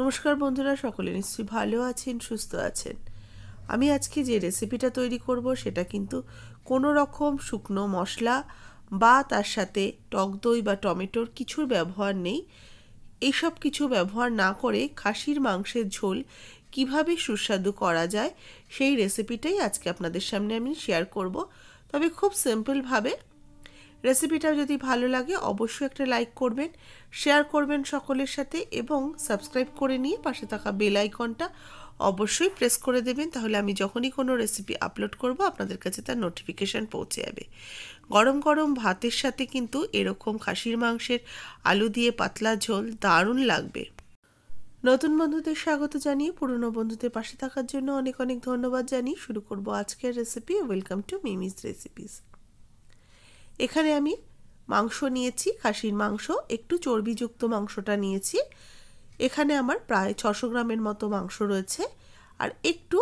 নমস্কার বন্ধুরা সকলে নিশ্চয়ই ভালো আছেন সুস্থ আছেন আমি আজকে যে রেসিপিটা তৈরি করব সেটা কিন্তু কোনো রকম শুকনো মশলা বা তার সাথে টক দই বা টমেটোর কিছুর ব্যবহার নেই এইসব কিছু ব্যবহার না করে খাসির মাংসের ঝোল কিভাবে সুস্বাদু করা যায় সেই রেসিপিটাই আজকে আপনাদের সামনে আমি শেয়ার করব তবে খুব সিম্পলভাবে রেসিপিটাও যদি ভালো লাগে অবশ্যই একটা লাইক করবেন শেয়ার করবেন সকলের সাথে এবং সাবস্ক্রাইব করে নিয়ে পাশে থাকা বেল আইকনটা অবশ্যই প্রেস করে দেবেন তাহলে আমি যখনই কোনো রেসিপি আপলোড করব আপনাদের কাছে তার নোটিফিকেশান পৌঁছে যাবে গরম গরম ভাতের সাথে কিন্তু এরকম খাসির মাংসের আলু দিয়ে পাতলা ঝোল দারুণ লাগবে নতুন বন্ধুদের স্বাগত জানিয়ে পুরনো বন্ধুদের পাশে থাকার জন্য অনেক অনেক ধন্যবাদ জানিয়ে শুরু করব আজকের recipe welcome to Mimi's recipes এখানে আমি মাংস নিয়েছি খাসির মাংস একটু চর্বিযুক্ত মাংসটা নিয়েছি এখানে আমার প্রায় ছশো গ্রামের মতো মাংস রয়েছে আর একটু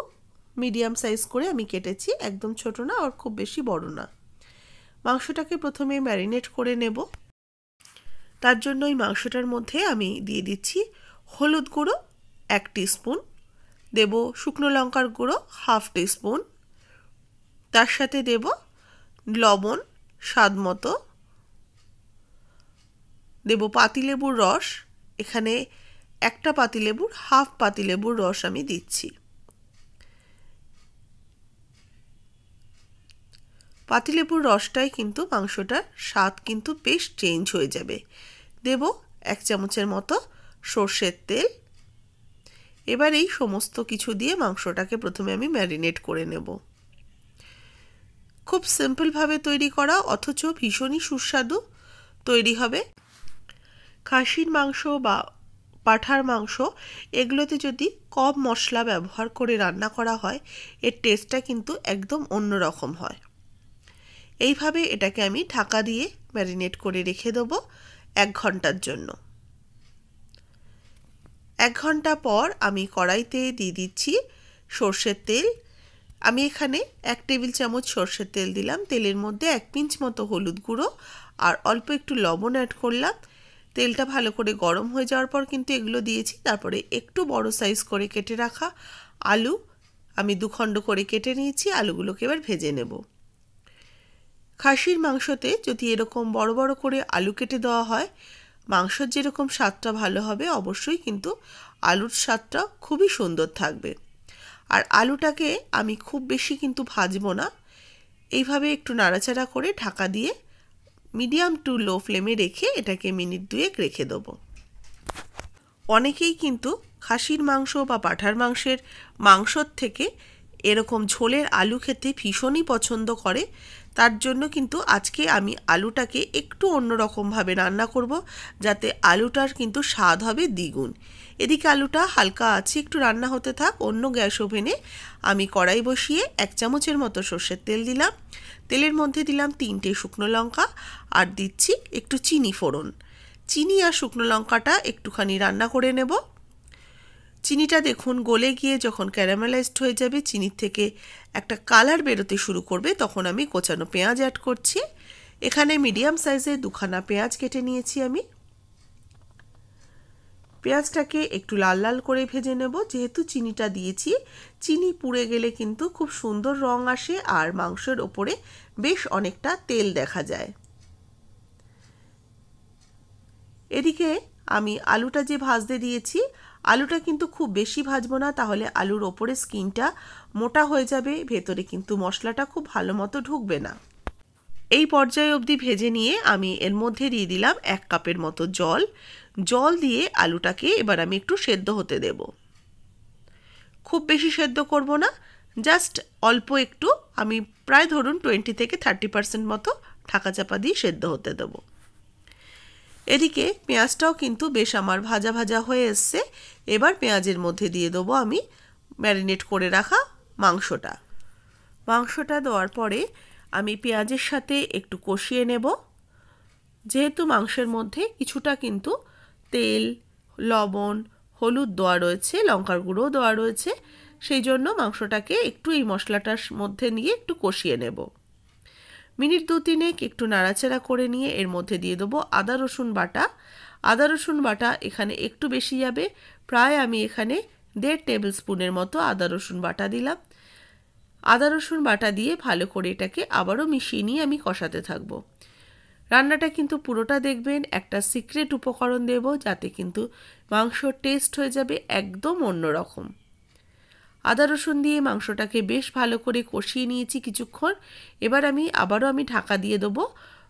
মিডিয়াম সাইজ করে আমি কেটেছি একদম ছোট না আর খুব বেশি বড় না মাংসটাকে প্রথমে ম্যারিনেট করে নেব তার জন্য ওই মাংসটার মধ্যে আমি দিয়ে দিচ্ছি হলুদ গুঁড়ো এক স্পুন দেব শুকনো লঙ্কার গুঁড়ো হাফ স্পুন তার সাথে দেব লবণ স্বাদ মতো দেব পাতিলেবুর রস এখানে একটা পাতিলেবুর হাফ পাতিলেবুর রস আমি দিচ্ছি পাতিলেবুর রসটাই কিন্তু মাংসটার স্বাদ কিন্তু বেশ চেঞ্জ হয়ে যাবে দেব এক চামচের মতো সর্ষের তেল এবার এই সমস্ত কিছু দিয়ে মাংসটাকে প্রথমে আমি ম্যারিনেট করে নেবো খুব সিম্পলভাবে তৈরি করা অথচ ভীষণই সুস্বাদু তৈরি হবে খাসির মাংস বা পাঠার মাংস এগুলোতে যদি কম মশলা ব্যবহার করে রান্না করা হয় এর টেস্টটা কিন্তু একদম অন্যরকম হয় এইভাবে এটাকে আমি ঢাকা দিয়ে ম্যারিনেট করে রেখে দেবো এক ঘন্টার জন্য এক ঘন্টা পর আমি কড়াইতে দিয়ে দিচ্ছি সর্ষের তেল আমি এখানে এক টেবিল চামচ সর্ষের তেল দিলাম তেলের মধ্যে এক পিঞ্চ মতো হলুদ গুঁড়ো আর অল্প একটু লবণ অ্যাড করলাম তেলটা ভালো করে গরম হয়ে যাওয়ার পর কিন্তু এগুলো দিয়েছি তারপরে একটু বড় সাইজ করে কেটে রাখা আলু আমি দুখণ্ড করে কেটে নিয়েছি আলুগুলোকে এবার ভেজে নেব খাসির মাংসতে যদি এরকম বড় বড় করে আলু কেটে দেওয়া হয় মাংসর যেরকম স্বাদটা ভালো হবে অবশ্যই কিন্তু আলুর স্বাদটা খুবই সুন্দর থাকবে আর আলুটাকে আমি খুব বেশি কিন্তু ভাজবো না এইভাবে একটু নাড়াচাড়া করে ঢাকা দিয়ে মিডিয়াম টু লো ফ্লেমে রেখে এটাকে মিনিট দুয়েক রেখে দেবো অনেকেই কিন্তু খাসির মাংস বা পাঠার মাংসের মাংসর থেকে এরকম ঝোলের আলু খেতে ভীষণই পছন্দ করে তার জন্য কিন্তু আজকে আমি আলুটাকে একটু অন্যরকমভাবে রান্না করব যাতে আলুটার কিন্তু স্বাদ হবে দ্বিগুণ এদিকে আলুটা হালকা আছে একটু রান্না হতে থাক অন্য গ্যাস ওভেনে আমি কড়াই বসিয়ে এক চামচের মতো সর্ষের তেল দিলাম তেলের মধ্যে দিলাম তিনটে শুকনো লঙ্কা আর দিচ্ছি একটু চিনি ফোড়ন চিনি আর শুকনো লঙ্কাটা একটুখানি রান্না করে নেব চিনিটা দেখুন গলে গিয়ে যখন ক্যারামেলাইজড হয়ে যাবে চিনির থেকে একটা কালার বেরোতে শুরু করবে তখন আমি কোচানো পেঁয়াজ অ্যাড করছি এখানে মিডিয়াম সাইজে দুখানা পেঁয়াজ কেটে নিয়েছি আমি পেঁয়াজটাকে একটু লাল লাল করে ভেজে নেব যেহেতু চিনিটা দিয়েছি চিনি পুড়ে গেলে কিন্তু খুব সুন্দর রং আসে আর মাংসের ওপরে বেশ অনেকটা তেল দেখা যায় এদিকে আমি আলুটা যে ভাজতে দিয়েছি আলুটা কিন্তু খুব বেশি ভাজবো না তাহলে আলুর ওপরে স্কিনটা মোটা হয়ে যাবে ভেতরে কিন্তু মশলাটা খুব ভালো মতো ঢুকবে না এই পর্যায়ে অবধি ভেজে নিয়ে আমি এর মধ্যে দিয়ে দিলাম এক কাপের মতো জল জল দিয়ে আলুটাকে এবার আমি একটু সেদ্ধ হতে দেব খুব বেশি সেদ্ধ করব না জাস্ট অল্প একটু আমি প্রায় ধরুন টোয়েন্টি থেকে থার্টি পার্সেন্ট মতো ঢাকা চাপা দিয়ে সেদ্ধ হতে দেবো এদিকে পেঁয়াজটাও কিন্তু বেশ আমার ভাজা ভাজা হয়ে এসছে এবার পেঁয়াজের মধ্যে দিয়ে দেবো আমি ম্যারিনেট করে রাখা মাংসটা মাংসটা দেওয়ার পরে আমি পেঁয়াজের সাথে একটু কষিয়ে নেব যেহেতু মাংসের মধ্যে কিছুটা কিন্তু তেল লবণ হলুদ দেওয়া রয়েছে লঙ্কার গুঁড়ো দেওয়া রয়েছে সেই জন্য মাংসটাকে একটু এই মশলাটার মধ্যে নিয়ে একটু কষিয়ে নেবো মিনিট দু তিনেক একটু নাড়াচাড়া করে নিয়ে এর মধ্যে দিয়ে দেবো আদা রসুন বাটা আদা রসুন বাটা এখানে একটু বেশি যাবে প্রায় আমি এখানে দেড় টেবিল স্পুনের মতো আদা রসুন বাটা দিলাম আদা রসুন বাটা দিয়ে ভালো করে এটাকে আবারও মিশিয়ে নিয়ে আমি কষাতে থাকবো রান্নাটা কিন্তু পুরোটা দেখবেন একটা সিক্রেট উপকরণ দেব যাতে কিন্তু মাংসর টেস্ট হয়ে যাবে একদম অন্যরকম আদা রসুন দিয়ে মাংসটাকে বেশ ভালো করে কষিয়ে নিয়েছি কিছুক্ষণ এবার আমি আবারও আমি ঢাকা দিয়ে দেবো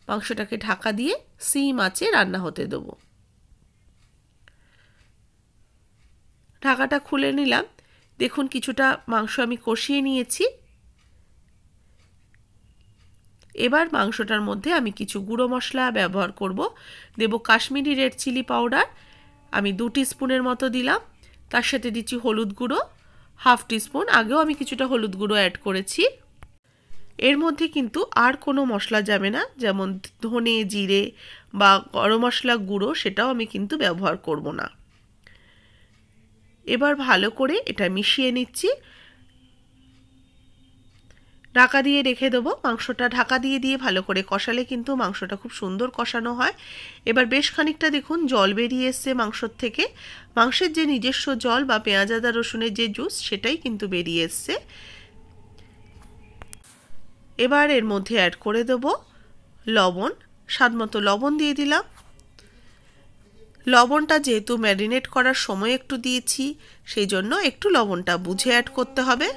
মাংসটাকে ঢাকা দিয়ে সিম মাছে রান্না হতে দেবো ঢাকাটা খুলে নিলাম দেখুন কিছুটা মাংস আমি কষিয়ে নিয়েছি এবার মাংসটার মধ্যে আমি কিছু গুঁড়ো মশলা ব্যবহার করব দেব কাশ্মীরি রেড চিলি পাউডার আমি দু স্পুনের মতো দিলাম তার সাথে দিচ্ছি হলুদ গুঁড়ো হাফ টিস্পুন আগেও আমি কিছুটা হলুদ গুঁড়ো অ্যাড করেছি এর মধ্যে কিন্তু আর কোনো মশলা যাবে না যেমন ধনে জিরে বা গরম মশলা গুঁড়ো সেটাও আমি কিন্তু ব্যবহার করব না এবার ভালো করে এটা মিশিয়ে নিচ্ছি ঢাকা দিয়ে রেখে দেবো মাংসটা ঢাকা দিয়ে দিয়ে ভালো করে কষালে কিন্তু মাংসটা খুব সুন্দর কষানো হয় এবার বেশ খানিকটা দেখুন জল বেরিয়ে এসছে মাংসর থেকে মাংসের যে নিজস্ব জল বা পেঁয়াজ আদা রসুনের যে জুস সেটাই কিন্তু বেরিয়ে এসছে এবার এর মধ্যে অ্যাড করে দেব লবণ স্বাদ মতো লবণ দিয়ে দিলাম লবণটা যেহেতু ম্যারিনেট করার সময় একটু দিয়েছি সেই জন্য একটু লবণটা বুঝে অ্যাড করতে হবে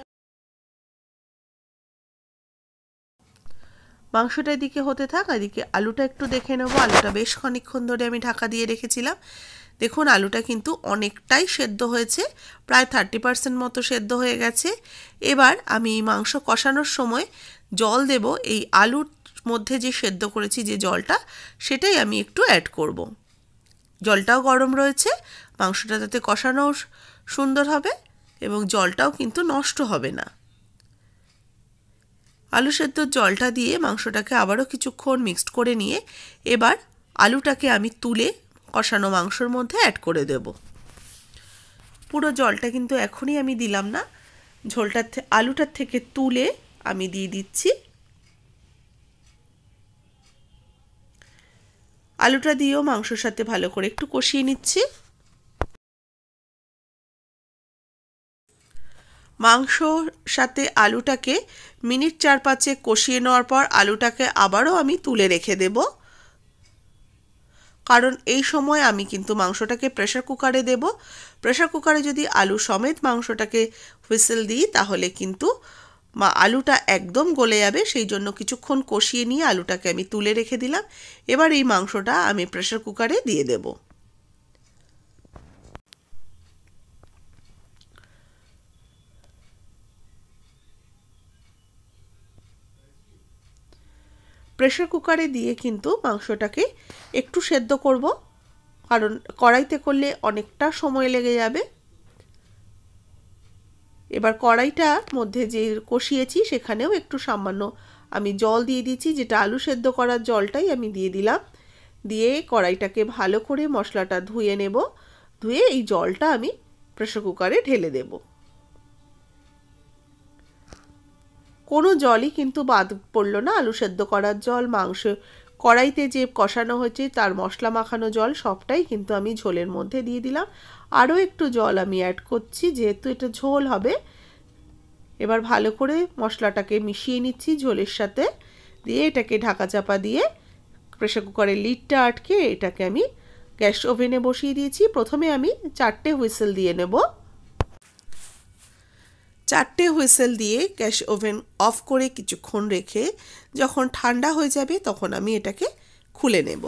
মাংসটা এদিকে হতে থাক এদিকে আলুটা একটু দেখে নেবো আলুটা বেশ খানিক্ষণ ধরে আমি ঢাকা দিয়ে রেখেছিলাম দেখুন আলুটা কিন্তু অনেকটাই সেদ্ধ হয়েছে প্রায় থার্টি পারসেন্ট মতো সেদ্ধ হয়ে গেছে এবার আমি মাংস কষানোর সময় জল দেব এই আলুর মধ্যে যে সেদ্ধ করেছি যে জলটা সেটাই আমি একটু অ্যাড করব। জলটাও গরম রয়েছে মাংসটা যাতে কষানো সুন্দর হবে এবং জলটাও কিন্তু নষ্ট হবে না আলু সেদ্ধর জলটা দিয়ে মাংসটাকে আবারও কিছুক্ষণ মিক্সড করে নিয়ে এবার আলুটাকে আমি তুলে কষানো মাংসর মধ্যে অ্যাড করে দেব পুরো জলটা কিন্তু এখনই আমি দিলাম না ঝোলটার আলুটার থেকে তুলে আমি দিয়ে দিচ্ছি আলুটা দিয়েও মাংসর সাথে ভালো করে একটু কষিয়ে নিচ্ছি মাংস সাথে আলুটাকে মিনিট চার পাঁচে কষিয়ে নেওয়ার পর আলুটাকে আবারও আমি তুলে রেখে দেব কারণ এই সময় আমি কিন্তু মাংসটাকে প্রেশার কুকারে দেব প্রেশার কুকারে যদি আলু সমেত মাংসটাকে হুইসেল দিই তাহলে কিন্তু মা আলুটা একদম গলে যাবে সেই জন্য কিছুক্ষণ কষিয়ে নিয়ে আলুটাকে আমি তুলে রেখে দিলাম এবার এই মাংসটা আমি প্রেশার কুকারে দিয়ে দেবো প্রেশার কুকারে দিয়ে কিন্তু মাংসটাকে একটু সেদ্ধ করব কারণ কড়াইতে করলে অনেকটা সময় লেগে যাবে এবার কড়াইটার মধ্যে যে কষিয়েছি সেখানেও একটু সামান্য আমি জল দিয়ে দিচ্ছি যেটা আলু সেদ্ধ করার জলটাই আমি দিয়ে দিলাম দিয়ে কড়াইটাকে ভালো করে মশলাটা ধুয়ে নেব ধুয়ে এই জলটা আমি প্রেশার কুকারে ঢেলে দেবো কোনো জলই কিন্তু বাদ পড়লো না আলু সেদ্ধ করার জল মাংস কড়াইতে যে কষানো হচ্ছে তার মশলা মাখানো জল সবটাই কিন্তু আমি ঝোলের মধ্যে দিয়ে দিলাম আরও একটু জল আমি অ্যাড করছি যেহেতু এটা ঝোল হবে এবার ভালো করে মশলাটাকে মিশিয়ে নিচ্ছি ঝোলের সাথে দিয়ে এটাকে ঢাকা চাপা দিয়ে প্রেশার কুকারের লিডটা আটকে এটাকে আমি গ্যাস ওভেনে বসিয়ে দিয়েছি প্রথমে আমি চারটে হুইসেল দিয়ে নেবো চারটে হুইসেল দিয়ে গ্যাস ওভেন অফ করে কিছুক্ষণ রেখে যখন ঠান্ডা হয়ে যাবে তখন আমি এটাকে খুলে নেব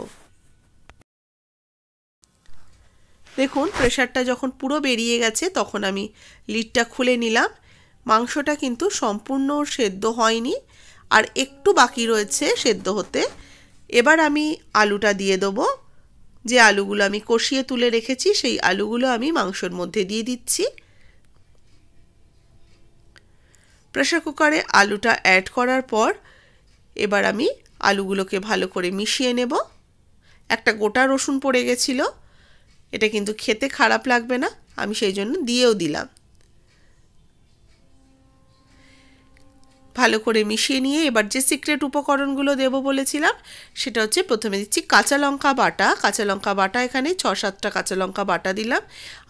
দেখুন প্রেশারটা যখন পুরো বেরিয়ে গেছে তখন আমি লিডটা খুলে নিলাম মাংসটা কিন্তু সম্পূর্ণ সেদ্ধ হয়নি আর একটু বাকি রয়েছে সেদ্ধ হতে এবার আমি আলুটা দিয়ে দেবো যে আলুগুলো আমি কষিয়ে তুলে রেখেছি সেই আলুগুলো আমি মাংসর মধ্যে দিয়ে দিচ্ছি প্রেশার কুকারে আলুটা অ্যাড করার পর এবার আমি আলুগুলোকে ভালো করে মিশিয়ে নেব একটা গোটা রসুন পড়ে গেছিলো এটা কিন্তু খেতে খারাপ লাগবে না আমি সেই জন্য দিয়েও দিলাম ভালো করে মিশিয়ে নিয়ে এবার যে সিক্রেট উপকরণগুলো দেব বলেছিলাম সেটা হচ্ছে প্রথমে দিচ্ছি কাঁচা লঙ্কা বাটা কাঁচা লঙ্কা বাটা এখানে ছ সাতটা কাঁচা লঙ্কা বাটা দিলাম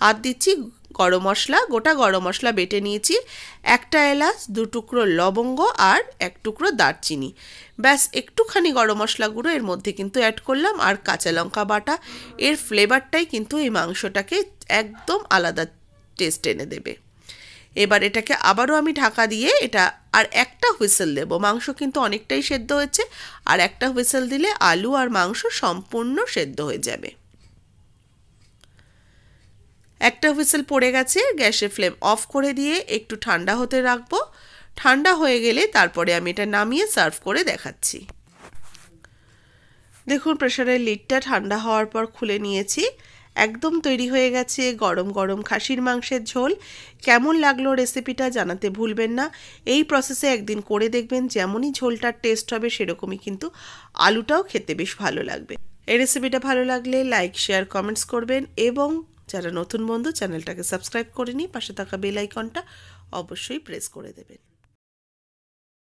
আর দিচ্ছি গরম মশলা গোটা গরম মশলা বেটে নিয়েছি একটা এলাচ দু টুকরো লবঙ্গ আর এক টুকরো দারচিনি ব্যাস একটুখানি গরম মশলা গুঁড়ো এর মধ্যে কিন্তু অ্যাড করলাম আর কাঁচা লঙ্কা বাটা এর ফ্লেভারটাই কিন্তু এই মাংসটাকে একদম আলাদা টেস্ট এনে দেবে এবার এটাকে আবারও আমি ঢাকা দিয়ে এটা আর একটা হুইসেল দেবো মাংস কিন্তু অনেকটাই সেদ্ধ হয়েছে আর একটা হুইসেল দিলে আলু আর মাংস সম্পূর্ণ সেদ্ধ হয়ে যাবে একটা হুইসেল পড়ে গেছে গ্যাসের ফ্লেম অফ করে দিয়ে একটু ঠান্ডা হতে রাখবো ঠান্ডা হয়ে গেলে তারপরে আমি এটা নামিয়ে সার্ভ করে দেখাচ্ছি দেখুন প্রেশারের লিডটা ঠান্ডা হওয়ার পর খুলে নিয়েছি একদম তৈরি হয়ে গেছে গরম গরম খাসির মাংসের ঝোল কেমন লাগলো রেসিপিটা জানাতে ভুলবেন না এই প্রসেসে একদিন করে দেখবেন যেমনই ঝোলটার টেস্ট হবে সেরকমই কিন্তু আলুটাও খেতে বেশ ভালো লাগবে এই রেসিপিটা ভালো লাগলে লাইক শেয়ার কমেন্টস করবেন এবং যারা নতুন বন্ধু চ্যানেলটাকে সাবস্ক্রাইব করে নিই পাশে থাকা বেল আইকনটা অবশ্যই প্রেস করে দেবেন